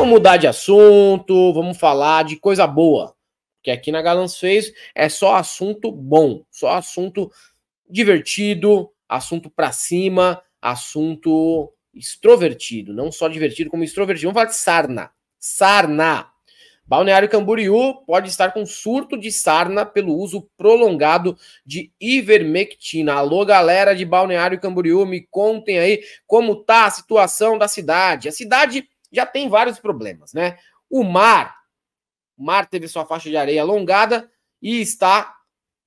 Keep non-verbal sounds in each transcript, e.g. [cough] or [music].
Vamos mudar de assunto, vamos falar de coisa boa. que aqui na Galãs Fez é só assunto bom, só assunto divertido, assunto pra cima, assunto extrovertido, não só divertido como extrovertido. Vamos falar de sarna. Sarna. Balneário Camboriú pode estar com surto de sarna pelo uso prolongado de ivermectina. Alô, galera de Balneário Camboriú, me contem aí como tá a situação da cidade. A cidade já tem vários problemas, né? O mar, o mar teve sua faixa de areia alongada e está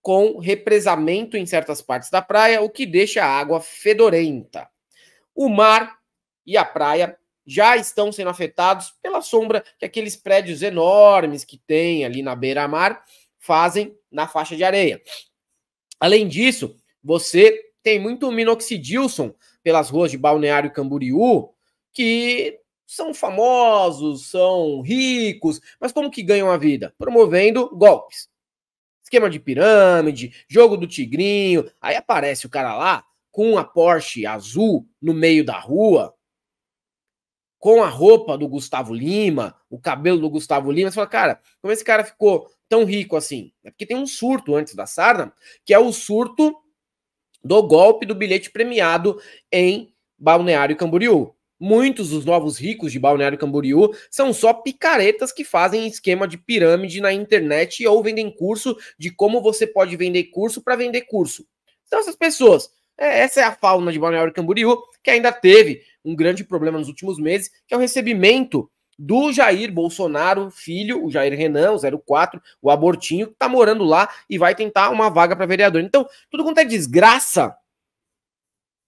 com represamento em certas partes da praia, o que deixa a água fedorenta. O mar e a praia já estão sendo afetados pela sombra que aqueles prédios enormes que tem ali na beira-mar fazem na faixa de areia. Além disso, você tem muito minoxidilson pelas ruas de Balneário Camboriú, que são famosos, são ricos, mas como que ganham a vida? Promovendo golpes. Esquema de pirâmide, jogo do tigrinho. Aí aparece o cara lá com a Porsche azul no meio da rua, com a roupa do Gustavo Lima, o cabelo do Gustavo Lima. Você fala, cara, como esse cara ficou tão rico assim? É porque tem um surto antes da sarna, que é o surto do golpe do bilhete premiado em Balneário Camboriú. Muitos dos novos ricos de Balneário Camboriú são só picaretas que fazem esquema de pirâmide na internet ou vendem curso de como você pode vender curso para vender curso. São então, essas pessoas. É, essa é a fauna de Balneário Camboriú, que ainda teve um grande problema nos últimos meses, que é o recebimento do Jair Bolsonaro, filho, o Jair Renan, o 04, o abortinho, que está morando lá e vai tentar uma vaga para vereador. Então, tudo quanto é desgraça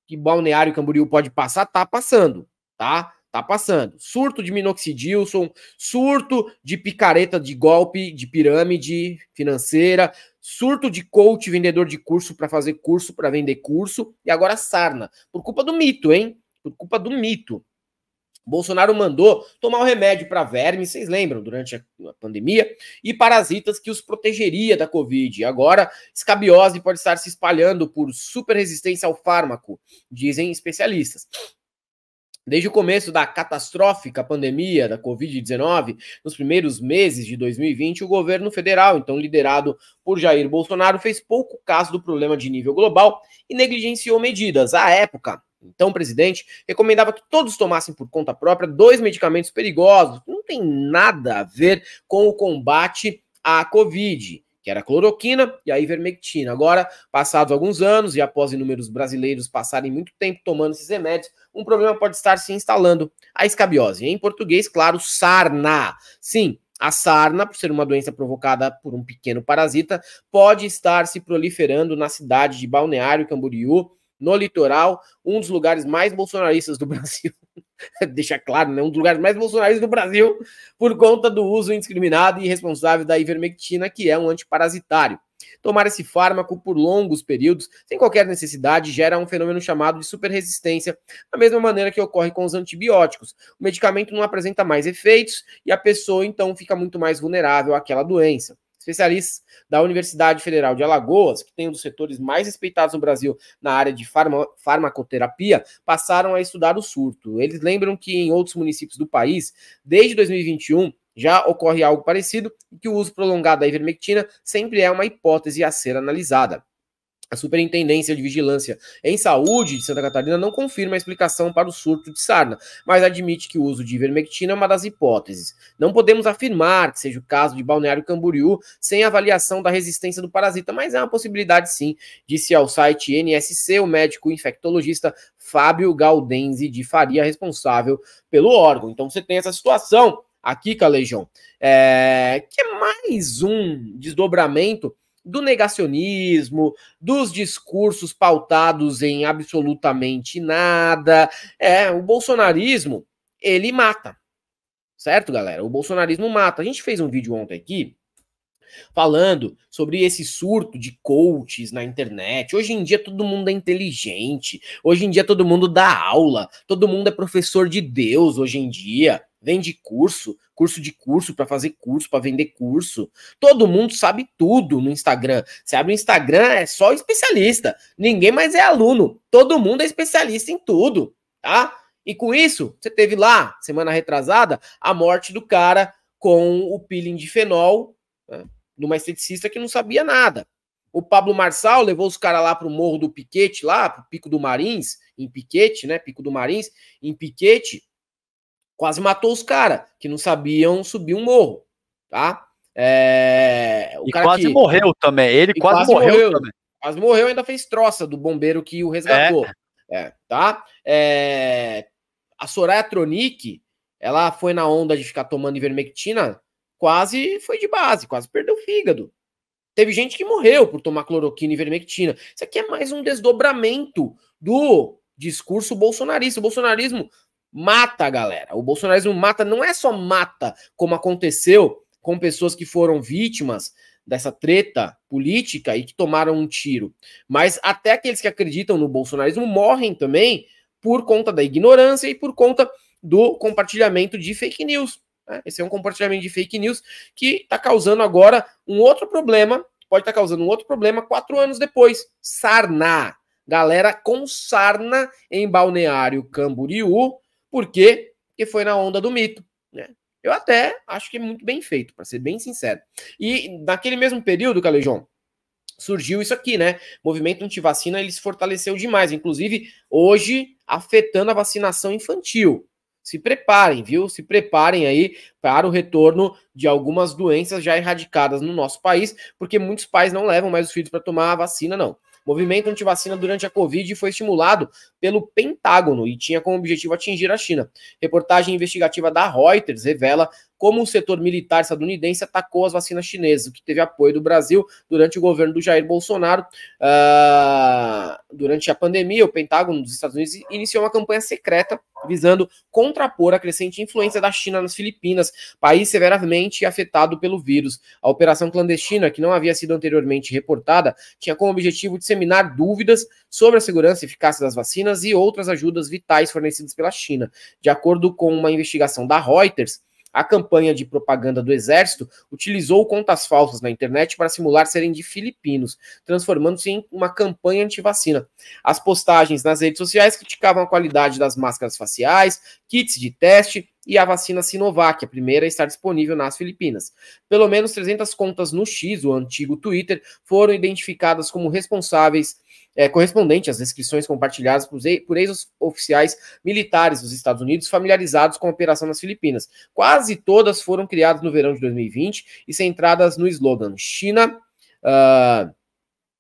que Balneário Camboriú pode passar, tá passando tá? Tá passando. Surto de minoxidilson, surto de picareta de golpe, de pirâmide financeira, surto de coach, vendedor de curso para fazer curso, para vender curso, e agora sarna. Por culpa do mito, hein? Por culpa do mito. Bolsonaro mandou tomar o um remédio para vermes, vocês lembram, durante a pandemia, e parasitas que os protegeria da Covid. Agora, escabiose pode estar se espalhando por super resistência ao fármaco, dizem especialistas. Desde o começo da catastrófica pandemia da Covid-19, nos primeiros meses de 2020, o governo federal, então liderado por Jair Bolsonaro, fez pouco caso do problema de nível global e negligenciou medidas. À época, então o presidente recomendava que todos tomassem por conta própria dois medicamentos perigosos, que não tem nada a ver com o combate à Covid que era cloroquina e a ivermectina. Agora, passados alguns anos e após inúmeros brasileiros passarem muito tempo tomando esses remédios, um problema pode estar se instalando, a escabiose. Em português, claro, sarna. Sim, a sarna, por ser uma doença provocada por um pequeno parasita, pode estar se proliferando na cidade de Balneário Camboriú, no litoral, um dos lugares mais bolsonaristas do [laughs] Brasil. [laughs] Deixa claro, né, um dos lugares mais bolsonaristas do Brasil, por conta do uso indiscriminado e irresponsável da ivermectina, que é um antiparasitário. Tomar esse fármaco por longos períodos, sem qualquer necessidade, gera um fenômeno chamado de superresistência, da mesma maneira que ocorre com os antibióticos. O medicamento não apresenta mais efeitos e a pessoa então fica muito mais vulnerável àquela doença especialistas da Universidade Federal de Alagoas, que tem um dos setores mais respeitados no Brasil na área de farma, farmacoterapia, passaram a estudar o surto. Eles lembram que em outros municípios do país, desde 2021, já ocorre algo parecido e que o uso prolongado da ivermectina sempre é uma hipótese a ser analisada. A Superintendência de Vigilância em Saúde de Santa Catarina não confirma a explicação para o surto de sarna, mas admite que o uso de ivermectina é uma das hipóteses. Não podemos afirmar que seja o caso de Balneário Camboriú sem avaliação da resistência do parasita, mas é uma possibilidade sim, disse ao site NSC o médico infectologista Fábio Galdenzi de Faria, responsável pelo órgão. Então você tem essa situação aqui, Calejão, é, que é mais um desdobramento do negacionismo, dos discursos pautados em absolutamente nada. É, o bolsonarismo, ele mata. Certo, galera? O bolsonarismo mata. A gente fez um vídeo ontem aqui falando sobre esse surto de coaches na internet. Hoje em dia todo mundo é inteligente, hoje em dia todo mundo dá aula, todo mundo é professor de Deus hoje em dia. Vende curso, curso de curso para fazer curso, para vender curso. Todo mundo sabe tudo no Instagram. Você abre o Instagram, é só especialista. Ninguém mais é aluno. Todo mundo é especialista em tudo, tá? E com isso, você teve lá, semana retrasada, a morte do cara com o peeling de fenol né? numa esteticista que não sabia nada. O Pablo Marçal levou os caras lá pro Morro do Piquete, lá pro Pico do Marins, em Piquete, né? Pico do Marins, em Piquete, quase matou os caras que não sabiam subir um morro, tá? É, o e cara quase que... morreu também. Ele quase, quase, morreu, morreu também. Quase morreu, ainda fez troça do bombeiro que o resgatou. É. é tá? É... A Soraya Tronic, ela foi na onda de ficar tomando ivermectina quase foi de base, quase perdeu o fígado. Teve gente que morreu por tomar cloroquina e vermectina. Isso aqui é mais um desdobramento do discurso bolsonarista. O bolsonarismo mata a galera. O bolsonarismo mata, não é só mata, como aconteceu com pessoas que foram vítimas dessa treta política e que tomaram um tiro. Mas até aqueles que acreditam no bolsonarismo morrem também por conta da ignorância e por conta do compartilhamento de fake news. Né? Esse é um compartilhamento de fake news que está causando agora um outro problema, pode estar tá causando um outro problema quatro anos depois. Sarna. Galera com sarna em Balneário Camboriú. Por quê? Porque foi na onda do mito. Né? Eu até acho que é muito bem feito, para ser bem sincero. E naquele mesmo período, Calejão, surgiu isso aqui, né? O movimento anti-vacina ele se fortaleceu demais, inclusive hoje afetando a vacinação infantil se preparem, viu? Se preparem aí para o retorno de algumas doenças já erradicadas no nosso país, porque muitos pais não levam mais os filhos para tomar a vacina, não. O movimento anti-vacina durante a Covid foi estimulado pelo Pentágono e tinha como objetivo atingir a China. Reportagem investigativa da Reuters revela como o setor militar estadunidense atacou as vacinas chinesas, o que teve apoio do Brasil durante o governo do Jair Bolsonaro. Uh, durante a pandemia, o Pentágono dos Estados Unidos iniciou uma campanha secreta visando contrapor a crescente influência da China nas Filipinas, país severamente afetado pelo vírus. A operação clandestina, que não havia sido anteriormente reportada, tinha como objetivo disseminar dúvidas sobre a segurança e eficácia das vacinas e outras ajudas vitais fornecidas pela China. De acordo com uma investigação da Reuters, a campanha de propaganda do exército utilizou contas falsas na internet para simular serem de filipinos, transformando-se em uma campanha anti-vacina. As postagens nas redes sociais criticavam a qualidade das máscaras faciais, kits de teste e a vacina Sinovac, a primeira a estar disponível nas Filipinas. Pelo menos 300 contas no X, o antigo Twitter, foram identificadas como responsáveis é, correspondente às descrições compartilhadas por ex-oficiais militares dos Estados Unidos familiarizados com a operação nas Filipinas. Quase todas foram criadas no verão de 2020 e centradas no slogan China. Uh,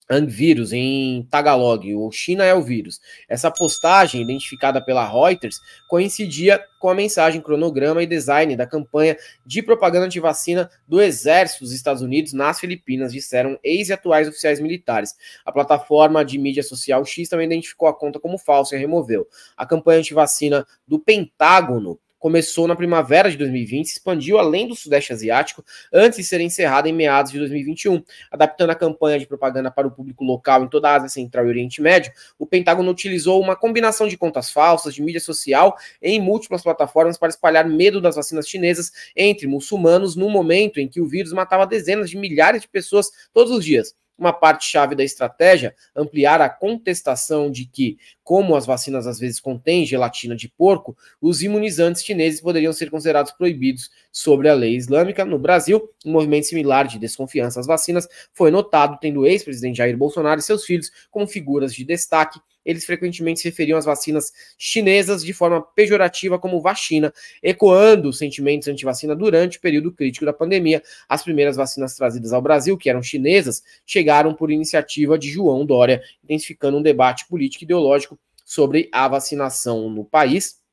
Anvírus em Tagalog, ou China é o vírus. Essa postagem, identificada pela Reuters, coincidia com a mensagem, cronograma e design da campanha de propaganda de vacina do Exército dos Estados Unidos nas Filipinas, disseram ex e atuais oficiais militares. A plataforma de mídia social X também identificou a conta como falsa e removeu. A campanha anti-vacina do Pentágono começou na primavera de 2020 e expandiu além do Sudeste Asiático antes de ser encerrada em meados de 2021. Adaptando a campanha de propaganda para o público local em toda a Ásia Central e Oriente Médio, o Pentágono utilizou uma combinação de contas falsas, de mídia social em múltiplas plataformas para espalhar medo das vacinas chinesas entre muçulmanos no momento em que o vírus matava dezenas de milhares de pessoas todos os dias uma parte chave da estratégia, ampliar a contestação de que, como as vacinas às vezes contêm gelatina de porco, os imunizantes chineses poderiam ser considerados proibidos sobre a lei islâmica. No Brasil, um movimento similar de desconfiança às vacinas foi notado, tendo o ex-presidente Jair Bolsonaro e seus filhos como figuras de destaque eles frequentemente se referiam às vacinas chinesas de forma pejorativa como vacina, ecoando sentimentos anti-vacina durante o período crítico da pandemia. As primeiras vacinas trazidas ao Brasil, que eram chinesas, chegaram por iniciativa de João Dória, intensificando um debate político e ideológico sobre a vacinação no país.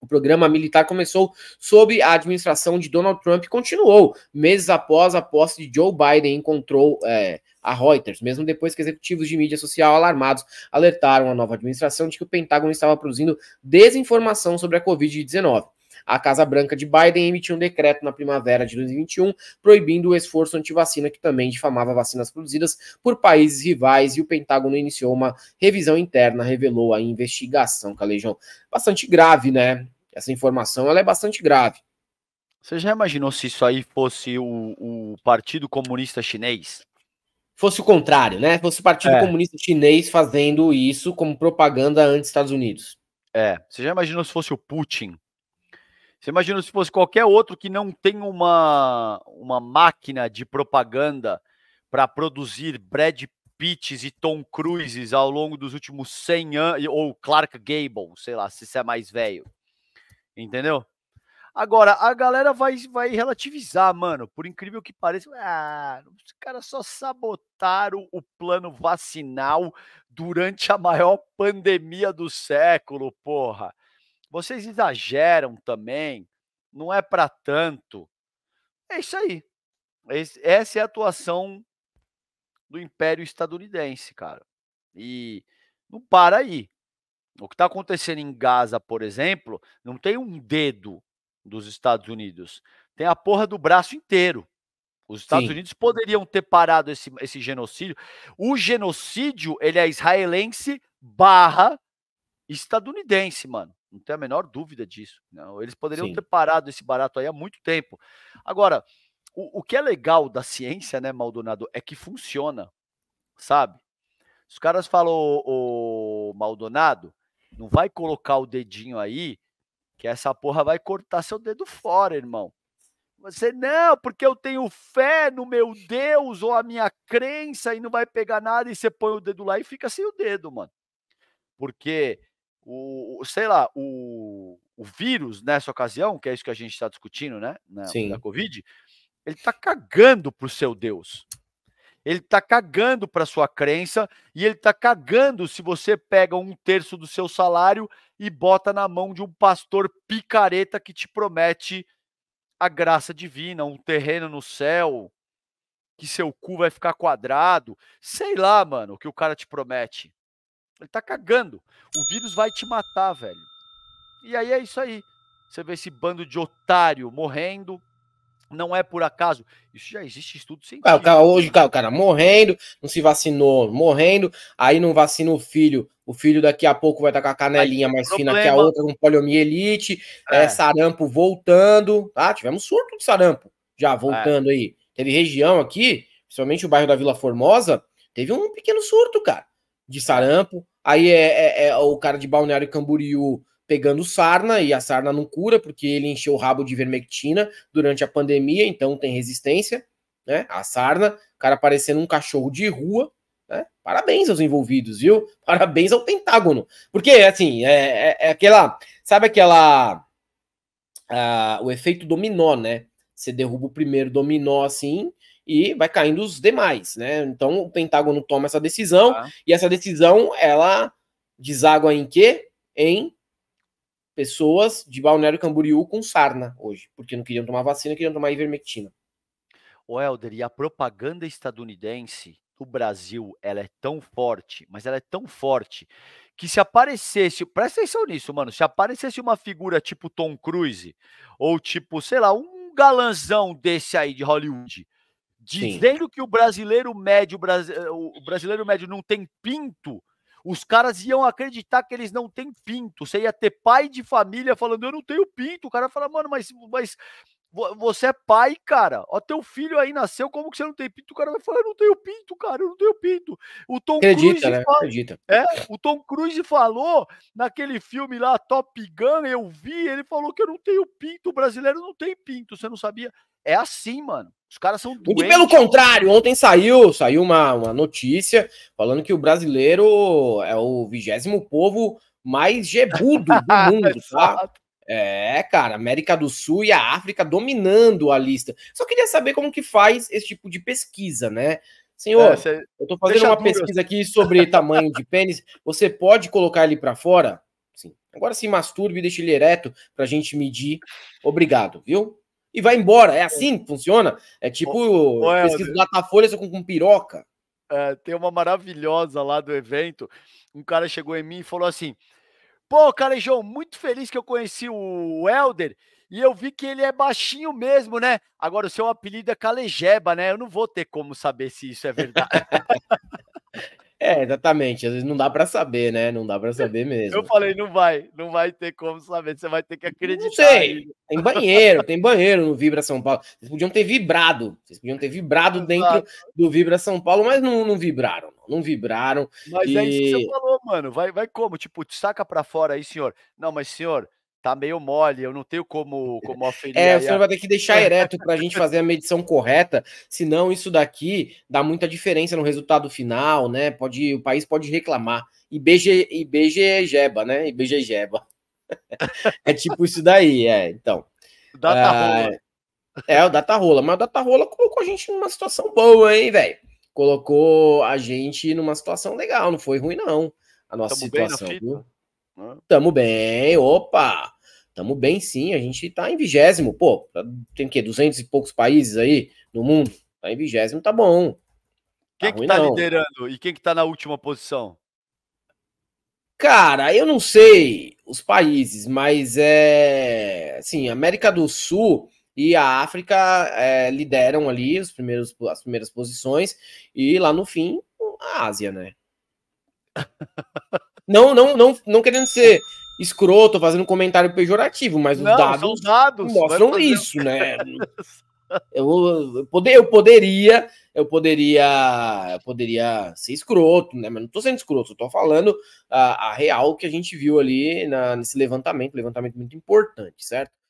O programa militar começou sob a administração de Donald Trump e continuou meses após a posse de Joe Biden encontrou é, a Reuters, mesmo depois que executivos de mídia social alarmados alertaram a nova administração de que o Pentágono estava produzindo desinformação sobre a Covid-19. A Casa Branca de Biden emitiu um decreto na primavera de 2021 proibindo o esforço antivacina que também difamava vacinas produzidas por países rivais e o Pentágono iniciou uma revisão interna, revelou a investigação, Calejão. Bastante grave, né? Essa informação ela é bastante grave. Você já imaginou se isso aí fosse o, o Partido Comunista Chinês? Fosse o contrário, né? Fosse o Partido é. Comunista Chinês fazendo isso como propaganda anti-Estados Unidos. É. Você já imaginou se fosse o Putin? Você imagina se fosse qualquer outro que não tem uma, uma máquina de propaganda para produzir Brad Pitts e Tom Cruises ao longo dos últimos 100 anos, ou Clark Gable, sei lá, se você é mais velho. Entendeu? Agora, a galera vai, vai relativizar, mano, por incrível que pareça. Ah, os caras só sabotaram o plano vacinal durante a maior pandemia do século, porra. Vocês exageram também, não é para tanto. É isso aí. Esse, essa é a atuação do Império Estadunidense, cara. E não para aí. O que está acontecendo em Gaza, por exemplo, não tem um dedo dos Estados Unidos. Tem a porra do braço inteiro. Os Estados Sim. Unidos poderiam ter parado esse, esse genocídio. O genocídio, ele é israelense barra estadunidense, mano. Não tem a menor dúvida disso. Não. Né, eles poderiam Sim. ter parado esse barato aí há muito tempo. Agora, o, o que é legal da ciência, né, Maldonado, é que funciona, sabe? Os caras falam, o Maldonado, não vai colocar o dedinho aí, que essa porra vai cortar seu dedo fora, irmão. Você não, porque eu tenho fé no meu Deus ou a minha crença e não vai pegar nada e você põe o dedo lá e fica sem o dedo, mano. Porque o, sei lá, o, o vírus nessa ocasião, que é isso que a gente está discutindo, né? Na, Sim. da Covid, ele está cagando para o seu Deus. Ele está cagando para sua crença e ele está cagando se você pega um terço do seu salário e bota na mão de um pastor picareta que te promete a graça divina, um terreno no céu, que seu cu vai ficar quadrado, sei lá, mano, o que o cara te promete. Ele tá cagando. O vírus vai te matar, velho. E aí é isso aí. Você vê esse bando de otário morrendo. Não é por acaso. Isso já existe estudo científico. cara, hoje o cara morrendo, não se vacinou, morrendo. Aí não vacina o filho. O filho daqui a pouco vai estar tá com a canelinha aí, mais problema. fina que a outra, com poliomielite. É. É, sarampo voltando. Ah, tivemos surto de sarampo. Já é. voltando é. aí. Teve região aqui, principalmente o bairro da Vila Formosa, teve um pequeno surto, cara de sarampo. Aí é, é, é o cara de Balneário Camboriú pegando sarna e a sarna não cura porque ele encheu o rabo de vermectina durante a pandemia, então tem resistência, né? A sarna, o cara parecendo um cachorro de rua, né? Parabéns aos envolvidos, viu? [laughs] Parabéns ao Pentágono, porque assim é, é, é aquela, sabe aquela uh, o efeito dominó, né? Você derruba o primeiro dominó assim e vai caindo os demais, né? Então o Pentágono toma essa decisão ah. e essa decisão ela deságua em quê? Em pessoas de Balneário Camboriú com sarna hoje, porque não queriam tomar vacina, queriam tomar ivermectina. O Helder, e a propaganda estadunidense do Brasil, ela é tão forte, mas ela é tão forte que se aparecesse, presta atenção nisso, mano, se aparecesse uma figura tipo Tom Cruise ou tipo, sei lá, um galanzão desse aí de Hollywood, Dizendo Sim. que o brasileiro médio, eh, o brasileiro médio não tem pinto, os caras iam acreditar que eles não têm pinto. Você ia ter pai de família falando, eu não tenho pinto. O cara fala, mano, mas, mas você é pai, cara. Ó, teu filho aí nasceu, como que você não tem pinto? O cara vai falar, eu não tenho pinto, cara, eu não tenho pinto. O Tom Acredita, Cruise né? Fala... Acredita. É, o Tom Cruise falou naquele filme lá, Top Gun, eu vi, ele falou que eu não tenho pinto, o brasileiro não tem pinto, você não sabia? É assim, mano. Os caras são doentes. E pelo contrário, ontem saiu, saiu uma, uma notícia falando que o brasileiro é o vigésimo povo mais gebudo do [laughs] mundo, tá? É, cara, América do Sul e a África dominando a lista. Só queria saber como que faz esse tipo de pesquisa, né? Senhor, é, eu tô fazendo Deixa uma pesquisa aqui sobre tamanho de pênis. Você pode colocar ele para fora? Sim. Agora se masturbe e deixa ele ereto pra gente medir. Obrigado, viu? e vai embora. É, é assim que funciona? É tipo oh, pesquisa do Datafolha com, com piroca. É, tem uma maravilhosa lá do evento. Um cara chegou em mim e falou assim: Pô, Calejão, muito feliz que eu conheci o Helder e eu vi que ele é baixinho mesmo, né? Agora o seu apelido é Calejeba, né? Eu não vou ter como saber se isso é verdade. [laughs] É, exatamente. Às vezes não dá para saber, né? Não dá para saber mesmo. Eu falei, não vai, não vai ter como saber. Você vai ter que acreditar. Não sei. Tem banheiro, tem banheiro no Vibra São Paulo. Vocês podiam ter vibrado. Vocês podiam ter vibrado Exato. dentro do Vibra São Paulo, mas não, não vibraram. Não vibraram. Mas e... é isso que você falou, mano. Vai, vai como? Tipo, saca para fora aí, senhor. Não, mas senhor, tá meio mole, eu não tenho como, como é, aferir. É, você a... vai ter que deixar [laughs] ereto para a gente fazer a medição correta, senão isso daqui dá muita diferença no resultado final, né? Pode, o país pode reclamar. IBG, IBG é Jeba, né? IBG é Jeba. [laughs] é tipo isso daí, é, então. Data ah, rola. É, o Data rola, mas o Data rola colocou a gente numa situação boa, hein, velho? Colocou a gente numa situação legal, não foi ruim, não. A nossa Tamo situação, bem na fita. viu? Né? Tamo bem, opa! Estamos bem, sim. A gente está em vigésimo. Pô, tá, tem que 200 e poucos países aí no mundo. Tá em vigésimo, tá bom. Tá quem tá que liderando e quem que tá na última posição? Cara, eu não sei os países, mas é assim, América do Sul e a África é, lideram ali os primeiros, as primeiras posições e lá no fim a Ásia, né? [laughs] não, não, não, não querendo ser escroto, fazendo comentário pejorativo, mas não, os dados, dados mostram fazer... isso, né? [laughs] Eu, eu, poder, eu poderia, eu poderia, eu poderia ser escroto, né? Mas não tô sendo escroto, eu tô falando a, a real que a gente viu ali na, nesse levantamento, levantamento muito importante, certo?